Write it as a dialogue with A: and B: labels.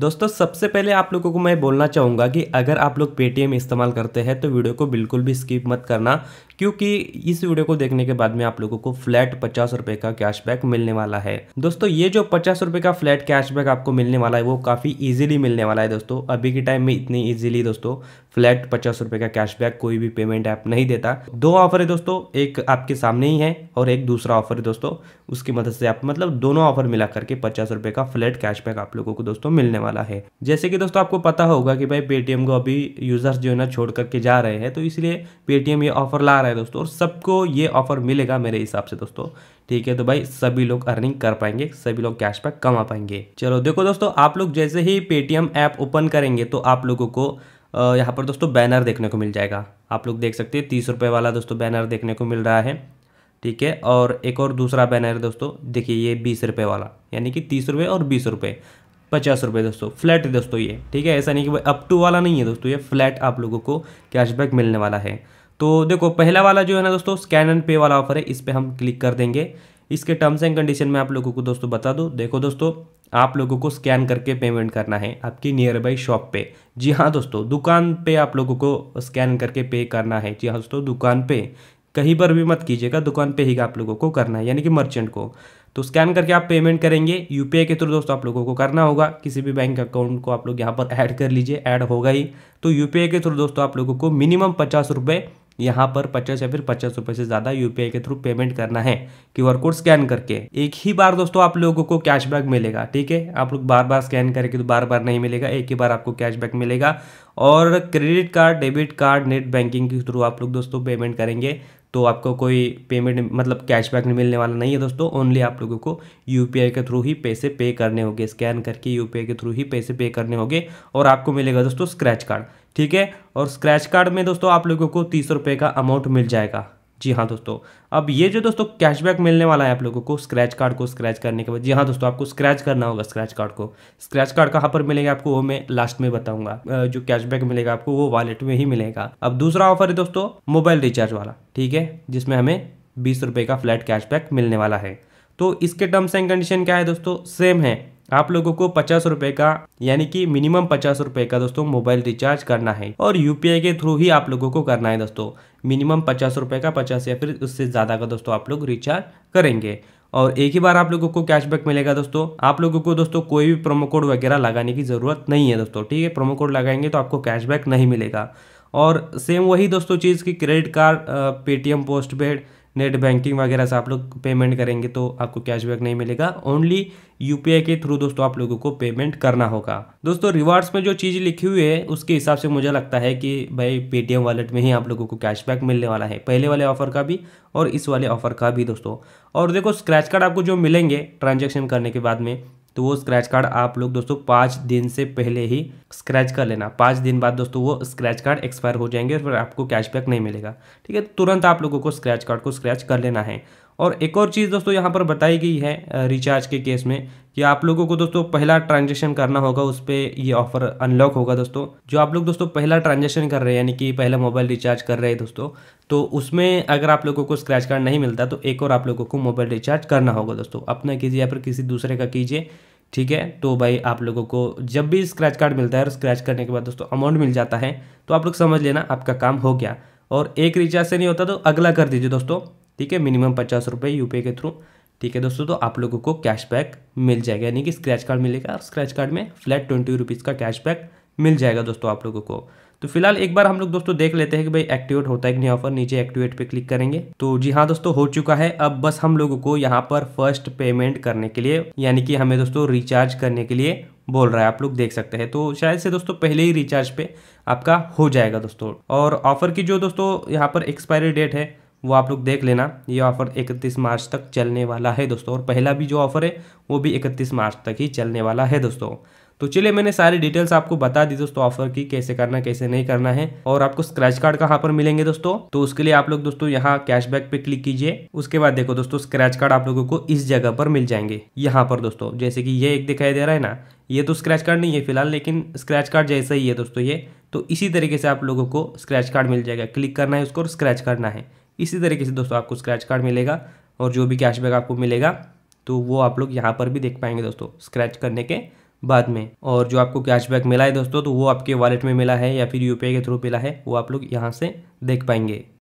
A: दोस्तों सबसे पहले आप लोगों को मैं बोलना चाहूँगा कि अगर आप लोग पेटीएम इस्तेमाल करते हैं तो वीडियो को बिल्कुल भी स्किप मत करना क्योंकि इस वीडियो को देखने के बाद में आप लोगों को फ्लैट पचास रुपये का कैशबैक मिलने वाला है दोस्तों ये जो पचास रुपये का फ्लैट कैशबैक आपको मिलने वाला है वो काफ़ी ईजिली मिलने वाला है दोस्तों अभी के टाइम में इतनी ईजिली दोस्तों फ्लैट पचास रुपये का कैशबैक कोई भी पेमेंट ऐप नहीं देता दो ऑफर है दोस्तों एक आपके सामने ही है और एक दूसरा ऑफर है दोस्तों उसकी मदद से आप मतलब दोनों ऑफर मिला करके पचास रुपये का फ्लैट कैशबैक आप लोगों को दोस्तों मिलने वाला है जैसे कि दोस्तों आपको पता होगा कि भाई पेटीएम को अभी यूजर्स जो है ना छोड़ करके जा रहे हैं तो इसलिए पेटीएम ये ऑफर ला रहा है दोस्तों और सबको ये ऑफर मिलेगा मेरे हिसाब से दोस्तों ठीक है तो भाई सभी लोग अर्निंग कर पाएंगे सभी लोग कैशबैक कमा पाएंगे चलो देखो दोस्तों आप लोग जैसे ही पेटीएम ऐप ओपन करेंगे तो आप लोगों को यहाँ पर दोस्तों बैनर देखने को मिल जाएगा आप लोग देख सकते हैं तीस रुपये वाला दोस्तों बैनर देखने को मिल रहा है ठीक है और एक और दूसरा बैनर दोस्तों देखिए ये बीस रुपये वाला यानी कि तीस रुपये और बीस रुपये पचास रुपये दोस्तों फ्लैट दोस्तों ये ठीक है ऐसा नहीं कि भाई अप टू वाला नहीं है दोस्तों ये फ्लैट आप लोगों को कैशबैक मिलने वाला है तो देखो पहला वाला जो है ना दोस्तों स्कैन एंड पे वाला ऑफर है इस पर हम क्लिक कर देंगे इसके टर्म्स एंड कंडीशन में आप लोगों को दोस्तों बता दूँ देखो दोस्तों आप लोगों को स्कैन करके पेमेंट करना है आपकी नियर बाई शॉप पे जी हाँ दोस्तों दुकान पे आप लोगों को स्कैन करके पे करना है जी हाँ दोस्तों दुकान पे कहीं पर भी मत कीजिएगा दुकान पे ही आप लोगों को करना है यानी कि मर्चेंट को तो स्कैन करके आप पेमेंट करेंगे यूपीआई के थ्रू दोस्तों आप लोगों को करना होगा किसी भी बैंक अकाउंट को आप लोग यहाँ पर ऐड कर लीजिए ऐड होगा ही तो यूपीआई के थ्रू दोस्तों आप लोगों को मिनिमम पचास रुपये यहाँ पर पचास या फिर पचास रुपये से ज़्यादा यूपीआई के थ्रू पेमेंट करना है क्यू आर कोड स्कैन करके एक ही बार दोस्तों आप लोगों को कैशबैक मिलेगा ठीक है आप लोग बार बार स्कैन करेंगे तो बार बार नहीं मिलेगा एक ही बार आपको कैशबैक मिलेगा और credit card debit card net banking के थ्रू आप लोग दोस्तों पेमेंट करेंगे तो आपको कोई पेमेंट मतलब कैशबैक नहीं मिलने वाला नहीं है दोस्तों ओनली आप लोगों को यू के थ्रू ही पैसे पे करने होंगे स्कैन करके यू के थ्रू ही पैसे पे करने होंगे और आपको मिलेगा दोस्तों स्क्रैच कार्ड ठीक है और स्क्रैच कार्ड में दोस्तों आप लोगों को तीस रुपये का अमाउंट मिल जाएगा जी हाँ दोस्तों अब ये जो दोस्तों कैशबैक मिलने वाला है आप लोगों को स्क्रैच कार्ड को स्क्रैच करने के बाद जी हाँ दोस्तों आपको स्क्रैच करना होगा स्क्रैच कार्ड को स्क्रैच कार्ड कहाँ पर मिलेगा आपको वो मैं लास्ट में बताऊंगा जो कैशबैक मिलेगा आपको वो वॉलेट में ही मिलेगा अब दूसरा ऑफर है दोस्तों मोबाइल रिचार्ज वाला ठीक है जिसमें हमें बीस रुपये का फ्लैट कैशबैक मिलने वाला है तो इसके टर्म्स एंड कंडीशन क्या है दोस्तों सेम है आप लोगों को पचास रुपए का यानी कि मिनिमम पचास रुपए का दोस्तों मोबाइल रिचार्ज करना है और यूपीआई के थ्रू ही आप लोगों को करना है दोस्तों मिनिमम पचास रुपए का पचास या फिर उससे ज़्यादा का दोस्तों आप लोग रिचार्ज करेंगे और एक ही बार आप लोगों को कैशबैक मिलेगा दोस्तों आप लोगों को दोस्तों कोई भी प्रोमो कोड वगैरह लगाने की ज़रूरत नहीं है दोस्तों ठीक है प्रोमो कोड लगाएंगे तो आपको कैशबैक नहीं मिलेगा और सेम वही दोस्तों चीज़ की credit card Paytm postpaid net banking वगैरह से आप लोग पेमेंट करेंगे तो आपको कैशबैक नहीं मिलेगा ओनली यूपीआई के थ्रू दोस्तों आप लोगों को पेमेंट करना होगा दोस्तों रिवार्ड्स में जो चीज़ लिखी हुई है उसके हिसाब से मुझे लगता है कि भाई पेटीएम वॉलेट में ही आप लोगों को कैशबैक मिलने वाला है पहले वाले ऑफर का भी और इस वाले ऑफर का भी दोस्तों और देखो स्क्रैच कार्ड आपको जो मिलेंगे ट्रांजेक्शन करने के बाद में तो वो स्क्रैच कार्ड आप लोग दोस्तों पाँच दिन से पहले ही स्क्रैच कर लेना पाँच दिन बाद दोस्तों वो स्क्रैच कार्ड एक्सपायर हो जाएंगे और फिर आपको कैशबैक नहीं मिलेगा ठीक है तो तुरंत आप लोगों को स्क्रैच कार्ड को स्क्रैच कर लेना है और एक और चीज़ दोस्तों यहाँ पर बताई गई है रिचार्ज के केस में कि आप लोगों को दोस्तों पहला ट्रांजेक्शन करना होगा उस पर ये ऑफर अनलॉक होगा दोस्तों जो आप लोग दोस्तों पहला ट्रांजेक्शन कर रहे हैं यानी कि पहला मोबाइल रिचार्ज कर रहे हैं दोस्तों तो उसमें अगर आप लोगों को स्क्रैच कार्ड नहीं मिलता तो एक और आप लोगों को मोबाइल रिचार्ज करना होगा दोस्तों अपना कीजिए या फिर किसी दूसरे का कीजिए ठीक है तो भाई आप लोगों को जब भी स्क्रैच कार्ड मिलता है और स्क्रैच करने के बाद दोस्तों अमाउंट मिल जाता है तो आप लोग समझ लेना आपका काम हो गया और एक रिचार्ज से नहीं होता तो अगला कर दीजिए दोस्तों ठीक है मिनिमम पचास रुपये यूपीआई के थ्रू ठीक है दोस्तों तो आप लोगों को कैशबैक मिल जाएगा यानी कि स्क्रैच कार्ड मिलेगा और स्क्रैच कार्ड में फ्लैट ट्वेंटी रुपीज़ का कैशबैक मिल जाएगा दोस्तों आप लोगों को तो फिलहाल एक बार हम लोग दोस्तों देख लेते हैं कि भाई एक्टिवेट होता है कि नहीं ऑफर नीचे एक्टिवेट पे क्लिक करेंगे तो जी हाँ दोस्तों हो चुका है अब बस हम लोगों को यहाँ पर फर्स्ट पेमेंट करने के लिए यानी कि हमें दोस्तों रिचार्ज करने के लिए बोल रहा है आप लोग देख सकते हैं तो शायद से दोस्तों पहले ही रिचार्ज पे आपका हो जाएगा दोस्तों और ऑफर की जो दोस्तों यहाँ पर एक्सपायरी डेट है वो आप लोग देख लेना ये ऑफ़र 31 मार्च तक चलने वाला है दोस्तों और पहला भी जो ऑफ़र है वो भी 31 मार्च तक ही चलने वाला है दोस्तों तो चलिए मैंने सारी डिटेल्स आपको बता दी दोस्तों ऑफर की कैसे करना कैसे नहीं करना है और आपको स्क्रैच कार्ड कहाँ पर मिलेंगे दोस्तों तो उसके लिए आप लोग दोस्तों यहाँ कैशबैक पे क्लिक कीजिए उसके बाद देखो दोस्तों स्क्रैच कार्ड आप लोगों को इस जगह पर मिल जाएंगे यहाँ पर दोस्तों जैसे कि ये एक दिखाई दे रहा है ना ये तो स्क्रैच कार्ड नहीं है फिलहाल लेकिन स्क्रैच कार्ड जैसा ही है दोस्तों ये तो इसी तरीके से आप लोगों को स्क्रैच कार्ड मिल जाएगा क्लिक करना है उसको और स्क्रैच करना है इसी तरीके से दोस्तों आपको स्क्रैच कार्ड मिलेगा और जो भी कैशबैक आपको मिलेगा तो वो आप लोग यहाँ पर भी देख पाएंगे दोस्तों स्क्रैच करने के बाद में और जो आपको कैशबैक मिला है दोस्तों तो वो आपके वॉलेट में मिला है या फिर यूपीआई के थ्रू मिला है वो आप लोग यहाँ से देख पाएंगे